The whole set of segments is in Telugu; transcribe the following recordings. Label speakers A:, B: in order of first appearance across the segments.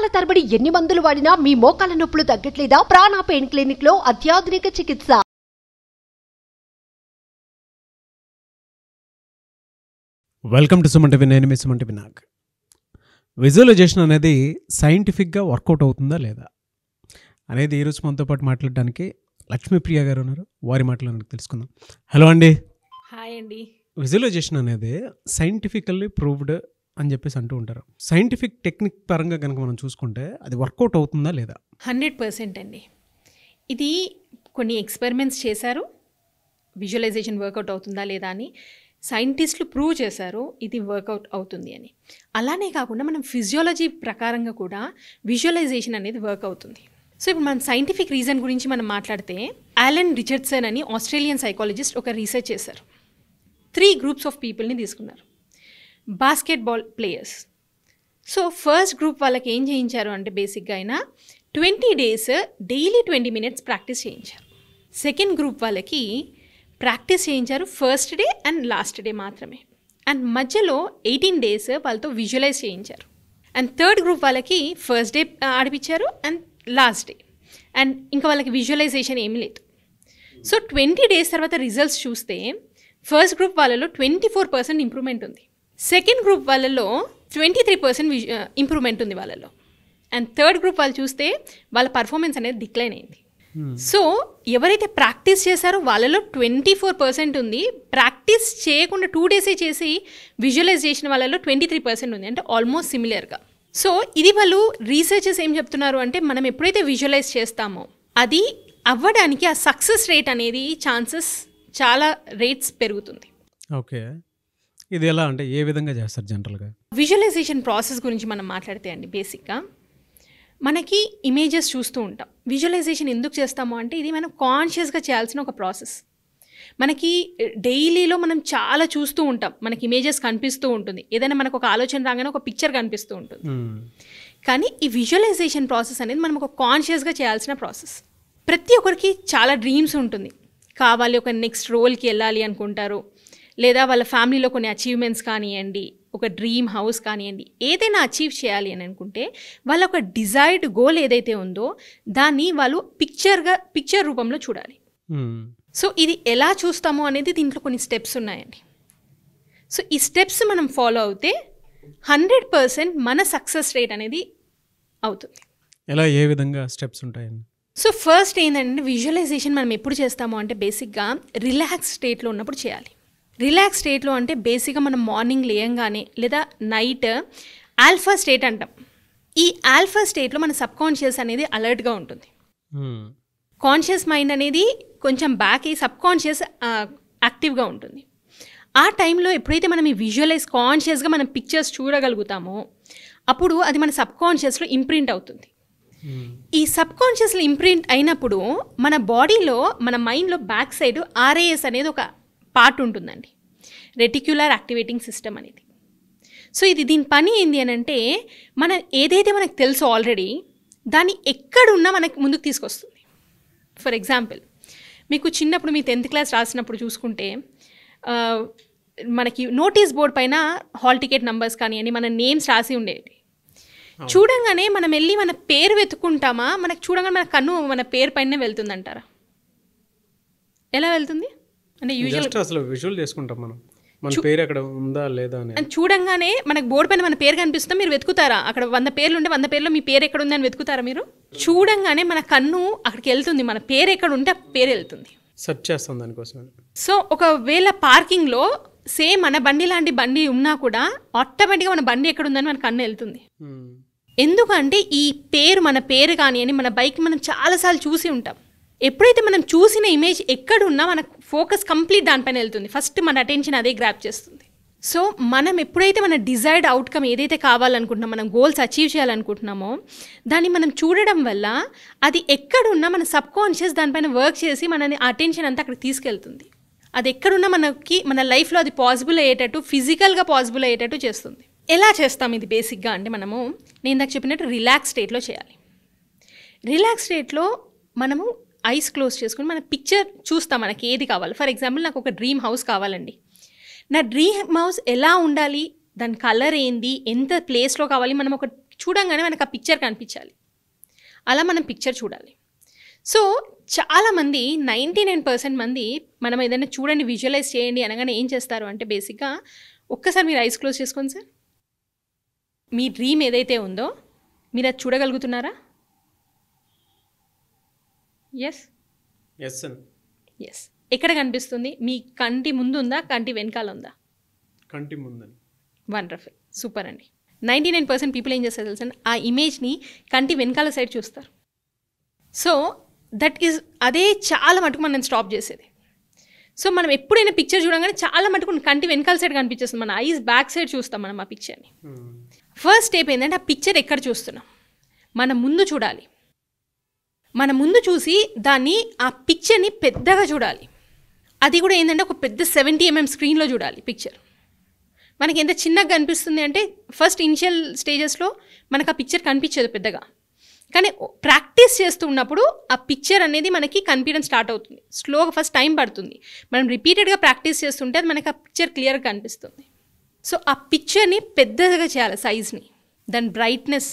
A: నెలల తరబడి ఎన్ని మందులు వాడినా మీ మోకాల నొప్పులు తగ్గట్లేదా ప్రాణ పెయిన్ క్లినిక్ లో అత్యాధునిక చికిత్స
B: వెల్కమ్ టు సుమంటి నేను మీ సుమంటి వినాక్ విజువలైజేషన్ అనేది సైంటిఫిక్గా వర్కౌట్ అవుతుందా లేదా అనేది ఈరోజు మనతో పాటు మాట్లాడడానికి లక్ష్మీప్రియ గారు ఉన్నారు వారి మాటలు తెలుసుకుందాం హలో అండి
C: హాయ్ అండి విజువలైజేషన్
B: అనేది సైంటిఫికల్లీ ప్రూవ్డ్ అని చెప్పేసి అంటూ ఉంటారు సైంటిఫిక్ టెక్నిక్ పరంగా కనుక మనం చూసుకుంటే అది వర్కౌట్ అవుతుందా లేదా
C: హండ్రెడ్ పర్సెంట్ అండి ఇది కొన్ని ఎక్స్పెరిమెంట్స్ చేశారు విజువలైజేషన్ వర్కౌట్ అవుతుందా లేదా అని సైంటిస్టులు ప్రూవ్ చేశారు ఇది వర్కౌట్ అవుతుంది అని అలానే కాకుండా మనం ఫిజియాలజీ ప్రకారంగా కూడా విజువలైజేషన్ అనేది వర్క్ అవుతుంది సో ఇప్పుడు మనం సైంటిఫిక్ రీజన్ గురించి మనం మాట్లాడితే యాలెన్ రిచర్డ్సన్ అని ఆస్ట్రేలియన్ సైకాలజిస్ట్ ఒక రీసెర్చ్ చేశారు త్రీ గ్రూప్స్ ఆఫ్ పీపుల్ని తీసుకున్నారు basketball players so first group వాళ్ళకి ఏం చేయించారు అంటే బేసిక్గా అయినా twenty days daily twenty minutes practice చేయించారు సెకండ్ గ్రూప్ వాళ్ళకి ప్రాక్టీస్ చేయించారు first day and last day మాత్రమే అండ్ మధ్యలో ఎయిటీన్ డేస్ వాళ్ళతో విజువలైజ్ చేయించారు అండ్ థర్డ్ గ్రూప్ వాళ్ళకి ఫస్ట్ డే ఆడిపించారు అండ్ లాస్ట్ డే అండ్ ఇంకా వాళ్ళకి విజువలైజేషన్ ఏమీ లేదు సో ట్వంటీ డేస్ తర్వాత రిజల్ట్స్ చూస్తే ఫస్ట్ గ్రూప్ వాళ్ళలో ట్వంటీ ఫోర్ పర్సెంట్ ఇంప్రూవ్మెంట్ ఉంది సెకండ్ గ్రూప్ వాళ్ళలో ట్వంటీ త్రీ పర్సెంట్ ఇంప్రూవ్మెంట్ ఉంది వాళ్ళలో అండ్ థర్డ్ గ్రూప్ వాళ్ళు చూస్తే వాళ్ళ పర్ఫార్మెన్స్ అనేది డిక్లైన్ అయింది hmm. సో ఎవరైతే ప్రాక్టీస్ చేశారో వాళ్ళలో ట్వంటీ ఫోర్ పర్సెంట్ ఉంది ప్రాక్టీస్ చేయకుండా టూ డేసే చేసి విజువలైజ్ చేసిన వాళ్ళలో ట్వంటీ త్రీ పర్సెంట్ ఉంది అంటే ఆల్మోస్ట్ సిమిలర్గా సో ఇది వాళ్ళు రీసెర్చెస్ ఏం చెప్తున్నారు అంటే మనం ఎప్పుడైతే విజువలైజ్ చేస్తామో అది అవ్వడానికి ఆ సక్సెస్ రేట్ అనేది ఛాన్సెస్ చాలా రేట్స్ పెరుగుతుంది
B: ఓకే ఇది ఎలా అంటే ఏ విధంగా చేస్తారు జనరల్గా
C: విజువలైజేషన్ ప్రాసెస్ గురించి మనం మాట్లాడితే అండి బేసిక్గా మనకి ఇమేజెస్ చూస్తూ ఉంటాం విజువలైజేషన్ ఎందుకు చేస్తాము అంటే ఇది మనం కాన్షియస్గా చేయాల్సిన ఒక ప్రాసెస్ మనకి డైలీలో మనం చాలా చూస్తూ ఉంటాం మనకి ఇమేజెస్ కనిపిస్తూ ఉంటుంది ఏదైనా మనకు ఒక ఆలోచన రాగానే ఒక పిక్చర్ కనిపిస్తూ ఉంటుంది కానీ ఈ విజువలైజేషన్ ప్రాసెస్ అనేది మనం ఒక కాన్షియస్గా చేయాల్సిన ప్రాసెస్ ప్రతి ఒక్కరికి చాలా డ్రీమ్స్ ఉంటుంది కావాలి ఒక నెక్స్ట్ రోల్కి వెళ్ళాలి అనుకుంటారు లేదా వాళ్ళ ఫ్యామిలీలో కొన్ని అచీవ్మెంట్స్ కానివ్వండి ఒక డ్రీమ్ హౌస్ కానివ్వండి ఏదైనా అచీవ్ చేయాలి అని అనుకుంటే వాళ్ళ ఒక డిజైర్డ్ గోల్ ఏదైతే ఉందో దాన్ని వాళ్ళు పిక్చర్గా పిక్చర్ రూపంలో చూడాలి hmm. సో ఇది ఎలా చూస్తాము అనేది దీంట్లో కొన్ని స్టెప్స్ ఉన్నాయండి సో ఈ స్టెప్స్ మనం ఫాలో అవుతే హండ్రెడ్ పర్సెంట్ మన సక్సెస్ రేట్ అనేది అవుతుంది
B: ఎలా ఏ విధంగా స్టెప్స్ ఉంటాయండి
C: సో ఫస్ట్ ఏంటంటే విజువలైజేషన్ మనం ఎప్పుడు చేస్తాము అంటే బేసిక్గా రిలాక్స్ స్టేట్లో ఉన్నప్పుడు చేయాలి రిలాక్స్ స్టేట్లో అంటే బేసిక్గా మనం మార్నింగ్ లేయంగానే లేదా నైట్ ఆల్ఫా స్టేట్ అంటాం ఈ ఆల్ఫా స్టేట్లో మన సబ్ కాన్షియస్ అనేది అలర్ట్గా ఉంటుంది కాన్షియస్ hmm. మైండ్ అనేది కొంచెం బ్యాక్ అయ్యి సబ్ కాన్షియస్ యాక్టివ్గా ఉంటుంది ఆ టైంలో ఎప్పుడైతే మనం ఈ విజువలైజ్ కాన్షియస్గా మనం పిక్చర్స్ చూడగలుగుతామో అప్పుడు అది మన సబ్ కాన్షియస్లో ఇంప్రింట్ అవుతుంది hmm. ఈ సబ్ కాన్షియస్లో ఇంప్రింట్ అయినప్పుడు మన బాడీలో మన మైండ్లో బ్యాక్ సైడ్ ఆర్ఏఎస్ అనేది ఒక పార్ట్ ఉంటుందండి రెటిక్యులర్ యాక్టివేటింగ్ సిస్టమ్ అనేది సో ఇది దీని పని ఏంటి అని అంటే మన ఏదైతే మనకు తెలుసో ఆల్రెడీ దాన్ని ఎక్కడున్నా మనకి ముందుకు తీసుకొస్తుంది ఫర్ ఎగ్జాంపుల్ మీకు చిన్నప్పుడు మీ టెన్త్ క్లాస్ రాసినప్పుడు చూసుకుంటే మనకి నోటీస్ బోర్డ్ పైన హాల్ టికెట్ నంబర్స్ అని మన నేమ్స్ రాసి ఉండేవి చూడంగానే మనం వెళ్ళి మన పేరు వెతుక్కుంటామా మనకు చూడంగానే మన కన్ను మన పేరు పైన వెళ్తుంది ఎలా వెళ్తుంది అంటే యూజువల్
B: అసలు విజువల్ చేసుకుంటాం మనం మన పేరు అక్కడ ఉందా లేదా అని
C: చూడంగానే మనకు బోర్డు పైన మన పేరు కనిపిస్తుంది మీరు వెతుకుతారా అక్కడ వంద పేర్లు ఉంటే వంద పేర్లో మీ పేరు ఎక్కడ ఉందని వెతుకుతారా మీరు చూడంగానే మన కన్ను అక్కడికి వెళ్తుంది మన పేరు ఎక్కడ ఉంటే ఆ పేరు వెళ్తుంది
B: సెర్చ్ చేస్తాం దానికోసం
C: సో ఒకవేళ పార్కింగ్లో సేమ్ మన బండి లాంటి బండి ఉన్నా కూడా ఆటోమేటిక్గా మన బండి ఎక్కడ ఉందని మన కన్ను వెళ్తుంది hmm. ఎందుకంటే ఈ పేరు మన పేరు కానీ అని మన బైక్ మనం చాలాసార్లు చూసి ఉంటాం ఎప్పుడైతే మనం చూసిన ఇమేజ్ ఎక్కడున్నా మన ఫోకస్ కంప్లీట్ దానిపైన వెళ్తుంది ఫస్ట్ మన అటెన్షన్ అదే గ్రాప్ చేస్తుంది సో మనం ఎప్పుడైతే మన డిజైర్డ్ అవుట్కమ్ ఏదైతే కావాలనుకుంటున్నాం మనం గోల్స్ అచీవ్ చేయాలనుకుంటున్నామో దాన్ని మనం చూడడం వల్ల అది ఎక్కడున్నా మన సబ్ కాన్షియస్ దానిపైన వర్క్ చేసి మనని అటెన్షన్ అంతా అక్కడ తీసుకెళ్తుంది అది ఎక్కడున్నా మనకి మన లైఫ్లో అది పాసిబుల్ అయ్యేటట్టు ఫిజికల్గా పాసిబుల్ అయ్యేటట్టు చేస్తుంది ఎలా చేస్తాం ఇది బేసిక్గా అంటే మనము నేను ఇందాక చెప్పినట్టు రిలాక్స్ స్టేట్లో చేయాలి రిలాక్స్ స్టేట్లో మనము ఐస్ క్లోజ్ చేసుకుని మన పిక్చర్ చూస్తాం మనకి ఏది కావాలి ఫర్ ఎగ్జాంపుల్ నాకు ఒక డ్రీమ్ హౌస్ కావాలండి నా డ్రీమ్ హౌస్ ఎలా ఉండాలి దాని కలర్ ఏంది ఎంత ప్లేస్లో కావాలి మనం ఒక చూడంగానే మనకు ఆ పిక్చర్ కనిపించాలి అలా మనం పిక్చర్ చూడాలి సో చాలామంది నైంటీ నైన్ పర్సెంట్ మంది మనం ఏదైనా చూడండి విజువలైజ్ చేయండి అనగానే ఏం చేస్తారు అంటే బేసిక్గా ఒక్కసారి మీరు ఐస్ క్లోజ్ చేసుకోండి సార్ మీ డ్రీమ్ ఏదైతే ఉందో మీరు అది చూడగలుగుతున్నారా ఎస్ ఎస్ ఎస్ ఎక్కడ కనిపిస్తుంది మీ కంటి ముందు ఉందా కంటి వెనకాల ఉందా
B: కంటి ముందని
C: వండర్ఫుల్ సూపర్ అండి నైంటీ నైన్ పర్సెంట్ పీపుల్ ఏం చేస్తారు తెలుసు ఆ ఇమేజ్ని కంటి వెనకాల సైడ్ చూస్తారు సో దట్ ఈజ్ అదే చాలా మటుకు మనం స్టాప్ చేసేది సో మనం ఎప్పుడైనా పిక్చర్ చూడగానే చాలా మటుకు కంటి వెనకాల సైడ్ కనిపించేస్తుంది మన ఐస్ బ్యాక్ సైడ్ చూస్తాం మనం ఆ పిక్చర్ని ఫస్ట్ స్టెప్ ఏంటంటే ఆ పిక్చర్ ఎక్కడ చూస్తున్నాం మనం ముందు చూడాలి మన ముందు చూసి దాన్ని ఆ పిక్చర్ని పెద్దగా చూడాలి అది కూడా ఏంటంటే ఒక పెద్ద సెవెంటీ ఎంఎం స్క్రీన్లో చూడాలి పిక్చర్ మనకి ఎంత చిన్నగా కనిపిస్తుంది అంటే ఫస్ట్ ఇనిషియల్ స్టేజెస్లో మనకు ఆ పిక్చర్ కనిపించదు పెద్దగా కానీ ప్రాక్టీస్ చేస్తున్నప్పుడు ఆ పిక్చర్ అనేది మనకి కనిపించడం స్టార్ట్ అవుతుంది స్లోగా ఫస్ట్ టైం పడుతుంది మనం రిపీటెడ్గా ప్రాక్టీస్ చేస్తుంటే అది మనకి ఆ పిక్చర్ క్లియర్గా కనిపిస్తుంది సో ఆ పిక్చర్ని పెద్దగా చేయాలి సైజ్ని దాని బ్రైట్నెస్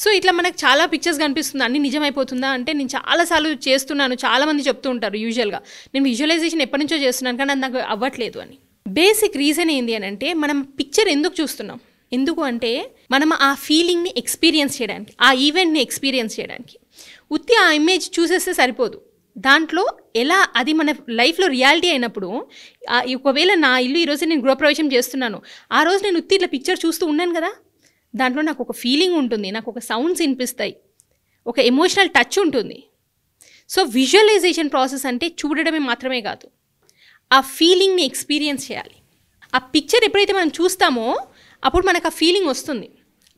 C: సో ఇట్లా మనకు చాలా పిక్చర్స్ కనిపిస్తుంది అన్ని నిజమైపోతుందా అంటే నేను చాలాసార్లు చేస్తున్నాను చాలామంది చెప్తూ ఉంటారు యూజువల్గా నేను విజువలైజేషన్ ఎప్పటి నుంచో చేస్తున్నాను కానీ అది నాకు అవ్వట్లేదు అని బేసిక్ రీజన్ ఏంటి అని అంటే మనం పిక్చర్ ఎందుకు చూస్తున్నాం ఎందుకు అంటే మనం ఆ ఫీలింగ్ని ఎక్స్పీరియన్స్ చేయడానికి ఆ ఈవెంట్ని ఎక్స్పీరియన్స్ చేయడానికి ఉత్తి ఆ ఇమేజ్ చూసేస్తే సరిపోదు దాంట్లో ఎలా అది మన లైఫ్లో రియాలిటీ అయినప్పుడు ఒకవేళ నా ఇల్లు ఈరోజు నేను గృహప్రవేశం చేస్తున్నాను ఆ రోజు నేను ఉత్తి ఇట్లా పిక్చర్ చూస్తూ ఉన్నాను కదా దాంట్లో నాకు ఒక ఫీలింగ్ ఉంటుంది నాకు ఒక సౌండ్స్ వినిపిస్తాయి ఒక ఎమోషనల్ టచ్ ఉంటుంది సో విజువలైజేషన్ ప్రాసెస్ అంటే చూడడమే మాత్రమే కాదు ఆ ఫీలింగ్ని ఎక్స్పీరియన్స్ చేయాలి ఆ పిక్చర్ ఎప్పుడైతే మనం చూస్తామో అప్పుడు మనకు ఆ ఫీలింగ్ వస్తుంది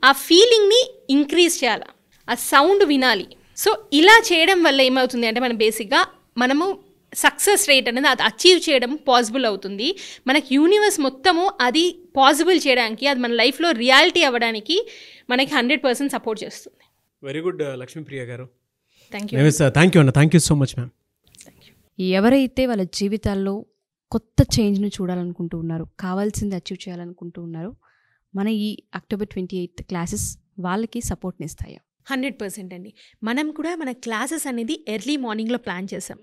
C: ఆ ఫీలింగ్ని ఇంక్రీజ్ చేయాలి ఆ సౌండ్ వినాలి సో ఇలా చేయడం వల్ల ఏమవుతుంది అంటే మనం బేసిక్గా మనము సక్సెస్ రేట్ అనేది అది అచీవ్ చేయడం పాసిబుల్ అవుతుంది మనకి యూనివర్స్ మొత్తము అది పాసిబుల్ చేయడానికి అది మన లైఫ్లో రియాలిటీ అవ్వడానికి మనకి హండ్రెడ్ పర్సెంట్ సపోర్ట్ చేస్తుంది
B: వెరీ గుడ్ లక్ష్మీప్రియ గారు thank you thank you thank you so much ma'am
A: ఎవరైతే వాళ్ళ జీవితాల్లో కొత్త చేంజ్ను చూడాలనుకుంటూ ఉన్నారు కావాల్సింది అచీవ్ చేయాలనుకుంటూ ఉన్నారు మన ఈ అక్టోబర్ ట్వంటీ ఎయిత్ క్లాసెస్ వాళ్ళకి సపోర్ట్ని
C: హండ్రెడ్ పర్సెంట్ అండి
A: మనం కూడా మన క్లాసెస్ అనేది ఎర్లీ మార్నింగ్లో ప్లాన్ చేసాం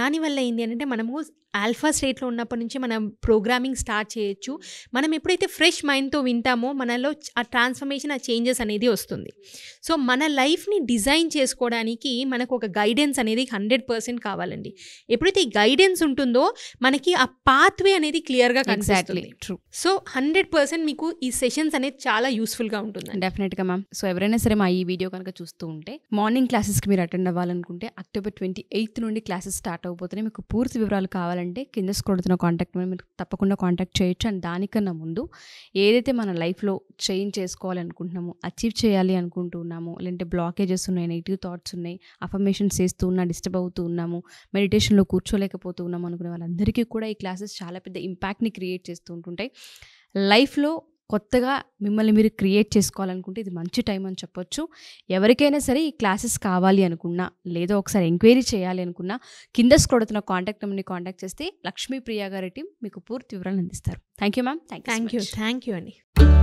C: దానివల్ల ఏంటి అంటే మనము ఆల్ఫా స్టేట్లో ఉన్నప్పటి నుంచి మనం ప్రోగ్రామింగ్ స్టార్ట్ చేయొచ్చు మనం ఎప్పుడైతే ఫ్రెష్ మైండ్తో వింటామో మనలో ఆ ట్రాన్స్ఫర్మేషన్ ఆ చేంజెస్ అనేది వస్తుంది సో మన లైఫ్ని డిజైన్ చేసుకోవడానికి మనకు ఒక గైడెన్స్ అనేది హండ్రెడ్ పర్సెంట్ కావాలండి ఎప్పుడైతే ఈ గైడెన్స్ ఉంటుందో మనకి ఆ పాత్వే అనేది క్లియర్గా exactly true so hundred percent మీకు ఈ సెషన్స్ అనేది చాలా యూస్ఫుల్గా ఉంటుంది
A: డెఫినెట్గా మ్యామ్ సో ఎవరైనా సరే మా ఈ వీడియో కనుక చూస్తూ ఉంటే మార్నింగ్ క్లాసెస్కి మీరు అటెండ్ అవ్వాలనుకుంటే అక్టోబర్ ట్వంటీ ఎయిత్ నుండి క్లాసెస్ స్టార్ట్ అవబోతున్నాయి మీకు పూర్తి వివరాలు కావాలంటే కింద కొడుతున్న కాంటాక్ట్ మీద మీరు తప్పకుండా కాంటాక్ట్ చేయొచ్చు అండ్ దానికన్నా ముందు ఏదైతే మన లైఫ్లో చేంజ్ చేసుకోవాలి అనుకుంటున్నామో అచీవ్ చేయాలి అనుకుంటున్నామో లేదంటే బ్లాకేజెస్ ఉన్నాయి నెగిటివ్ థాట్స్ ఉన్నాయి అఫర్మేషన్స్ చేస్తూ ఉన్నా డిస్టర్బ్ అవుతూ ఉన్నాము మెడిటేషన్లో కూర్చోలేకపోతూ ఉన్నాము అనుకునే వాళ్ళందరికీ కూడా ఈ క్లాసెస్ చాలా పెద్ద ఇంపాక్ట్ని క్రియేట్ చేస్తూ ఉంటుంటాయి లైఫ్లో కొత్తగా మిమ్మల్ని మీరు క్రియేట్ చేసుకోవాలనుకుంటే ఇది మంచి టైం అని చెప్పొచ్చు ఎవరికైనా సరే ఈ క్లాసెస్ కావాలి అనుకున్నా లేదో ఒకసారి ఎంక్వైరీ చేయాలి అనుకున్నా కింద కొడుతున్న కాంటాక్ట్ నెంబర్ని కాంటాక్ట్ చేస్తే లక్ష్మీ గారి టీం మీకు పూర్తి వివరాలు అందిస్తారు thank you ma'am thank you thank you అండి